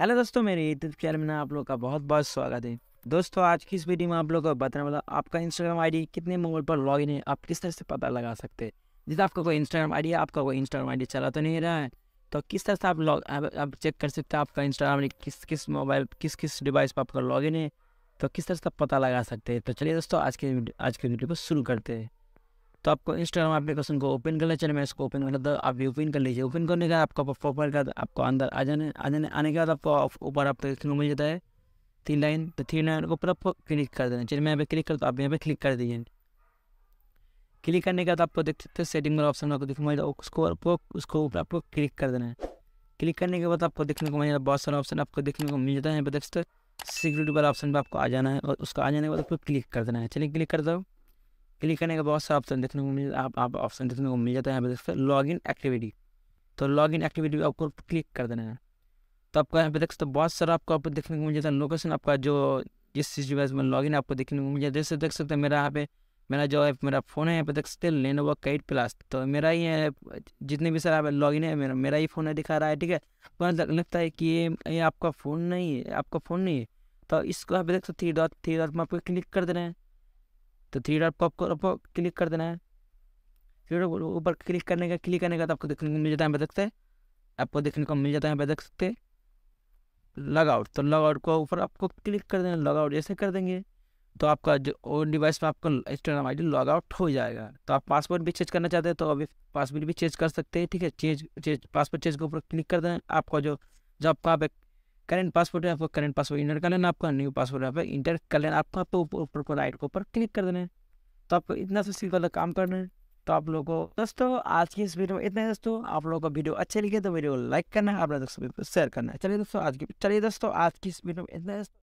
hello दोस्तों मेरे YouTube channel में आप लोग का बहुत बहुत स्वागत है दोस्तों आज की इस वीडियो में आप लोगों को बताने वाला आपका इंस्टाग्राम आईडी कितने मोबाइल पर लॉगिन है आप किस तरह से पता लगा सकते हैं जैसे आपका कोई इंस्टाग्राम आईडी है आपका कोई इंस्टाग्राम आईडी चला तो नहीं रहा है तो किस तरह से आप लॉग आप चेक कर सकते हैं आपका इंस्टाग्राम आई किस किस मोबाइल किस किस डिवाइस पर आपका लॉगिन है तो किस तरह से पता लगा सकते हैं तो चलिए दोस्तों आज के आज के वीडियो को शुरू करते हैं तो आपको इंस्टाग्राम एप्लीकेशन को ओपन करना चाहिए मैं इसको ओपन कर तो आप भी ओपन कर लीजिए ओपन करने के बाद आपका प्रोफाइल का आपको अंदर आ जाने आ जाने आने के बाद आपको ऊपर आपको देखने को मिल जाता है तीन लाइन तो तीन लाइन को पूरा क्लिक कर देना चलिए मैं यहाँ पे क्लिक करता हूँ आप यहाँ पे क्लिक कर दीजिए क्लिक करने के बाद आपको देख सकते हैं सेटिंग वाला ऑप्शन आपको देखने को उसको आपको उसको ऊपर आपको क्लिक कर देना है क्लिक करने के बाद आपको देखने को मिल जाता है बहुत सारा ऑप्शन आपको देखने को मिल जाता है यहाँ पर देख सकते हैं सिक्योरिटी वाला ऑप्शन पर आपको आ जाना है और उसको आ जाने के बाद आपको क्लिक कर देना है चलिए क्लिक कर दो क्लिक करने का बहुत सारा ऑप्शन देखने को मिल आप आप ऑप्शन देखने को मिल जाता है यहाँ पे देख सकते लॉग इन एक्टिविटी तो लॉग इन एक्टिविटी आपको क्लिक कर देना है तो आपका यहाँ पे देख सकते हो बहुत सारा आपको आपको देखने को मिल जाता है लोकेशन आपका जो जिस चीज़ डिवाइस में लॉग इन आपको देखने को मिल जाता है जैसे देख सकते हैं मेरा यहाँ पे मेरा जो है मेरा फ़ोन है यहाँ पे देख सकते हैं लेनोवो कैट प्लस तो मेरा ही है जितने भी आप लॉग इन है मेरा मेरा ही फ़ोन है दिखा रहा है ठीक है पर तो लगता है कि ये ये आपका फ़ोन नहीं है आपका फ़ोन नहीं है तो इसको आप देख सकते थ्री डॉट थ्री डॉट में आपको क्लिक कर दे रहे हैं तो थ्री डॉट को आपको क्लिक कर देना है थ्री डॉट ऊपर क्लिक करने का क्लिक करने का तो आपको देखने को मिल जाता है यहाँ पे देख सकते आपको देखने को मिल जाता है यहाँ पे देख सकते लॉग आउट तो लॉग आउट को ऊपर आपको क्लिक कर देना लॉग आउट जैसे कर देंगे तो आपका जो ओ डिवाइस में आपका इंस्टाग्राम डी लॉग आउट हो जाएगा तो आप पासवर्ड भी चेंज करना चाहते हैं तो अभी पासवर्ड भी चेंज कर सकते हैं ठीक है चेंज चेंज पासवर्ड चेंज के ऊपर क्लिक कर देना आपका जो जब आप करेंट पासवर्ड है आपका करेंट पासवर्ड इंटर कर लेना आपका न्यू पासवर्ड यहाँ पर इंटर कर लेना आपको आपको ऊपर को राइट के ऊपर क्लिक कर देना है तो आपको इतना सा वाला काम करना है तो आप लोगों को दोस्तों आज की इस वीडियो में इतना है दोस्तों आप लोगों को वीडियो अच्छी लगे तो वीडियो को लाइक करना है आप लोग दोस्तों को शेयर करना है चलिए दोस्तों आज की चलिए दोस्तों आज की इस वीडियो में इतना है